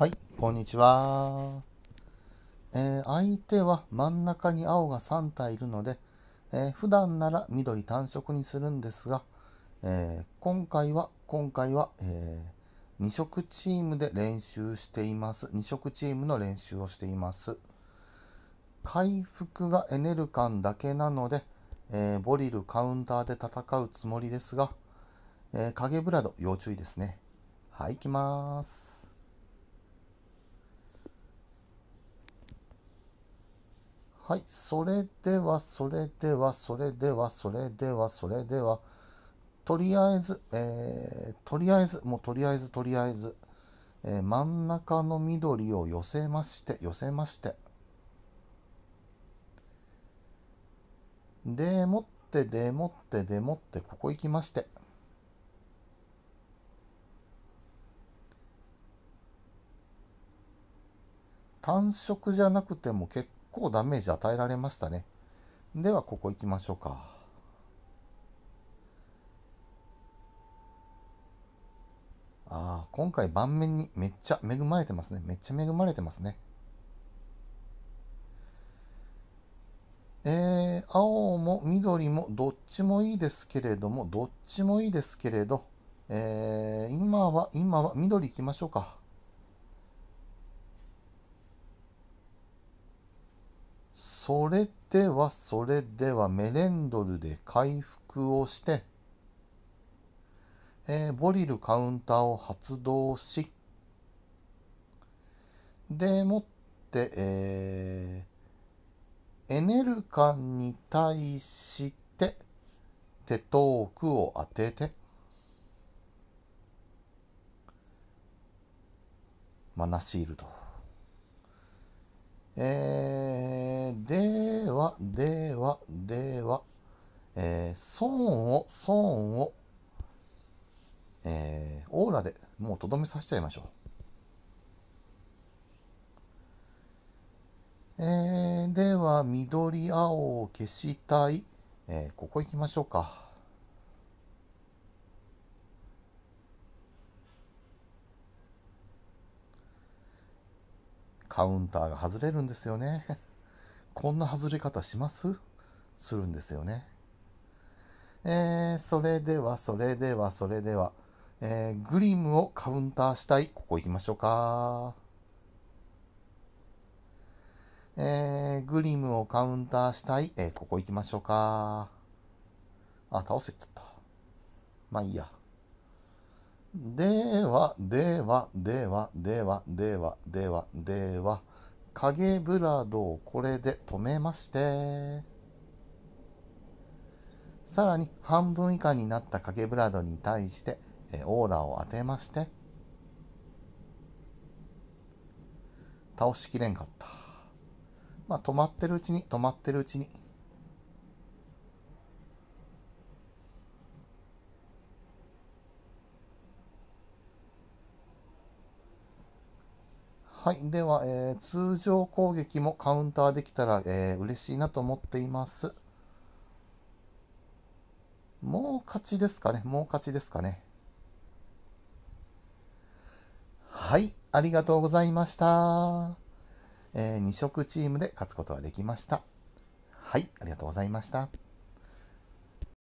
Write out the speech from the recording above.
はい、こんにちは。えー、相手は真ん中に青が3体いるので、えー、普段なら緑単色にするんですが、えー、今回は、今回は、えー、2色チームで練習しています。2色チームの練習をしています。回復がエネルカンだけなので、えー、ボリルカウンターで戦うつもりですが、えー、影ブラド要注意ですね。はい、行きます。はい、それでは、それでは、それでは、それでは、それでは、とりあえず、えー、とりあえず、もうとりあえず、とりあえず、えー、真ん中の緑を寄せまして、寄せまして。でもって、でもって、でもって、ここ行きまして。単色じゃなくても結構構ダメージ与えられましたね。では、ここ行きましょうか。ああ、今回盤面にめっちゃ恵まれてますね。めっちゃ恵まれてますね。えー、青も緑もどっちもいいですけれども、どっちもいいですけれど、えー、今は、今は緑行きましょうか。それではそれではメレンドルで回復をして、えー、ボリルカウンターを発動し、でもって、えー、エネルカンに対して、テトークを当てて、マナシールド。えーー、では、では、では、えー、損を、損を、えー、オーラでもうとどめさせちゃいましょう。えー、では、緑、青を消したい。えー、ここ行きましょうか。カウンターが外れるんですよね。こんな外れ方しますするんですよね。えー、それでは、それでは、それでは、えー、グリムをカウンターしたい。ここ行きましょうか。えー、グリムをカウンターしたい。えー、ここ行きましょうか。あ、倒せちゃった。まあいいや。では、では、では、では、では、では、では、では、影ブラドをこれで止めまして、さらに半分以下になった影ブラドに対して、えオーラを当てまして、倒しきれんかった。まあ、止まってるうちに、止まってるうちに、はい。では、えー、通常攻撃もカウンターできたら、えー、嬉しいなと思っています。もう勝ちですかね。もう勝ちですかね。はい。ありがとうございました。えー、2色チームで勝つことができました。はい。ありがとうございました。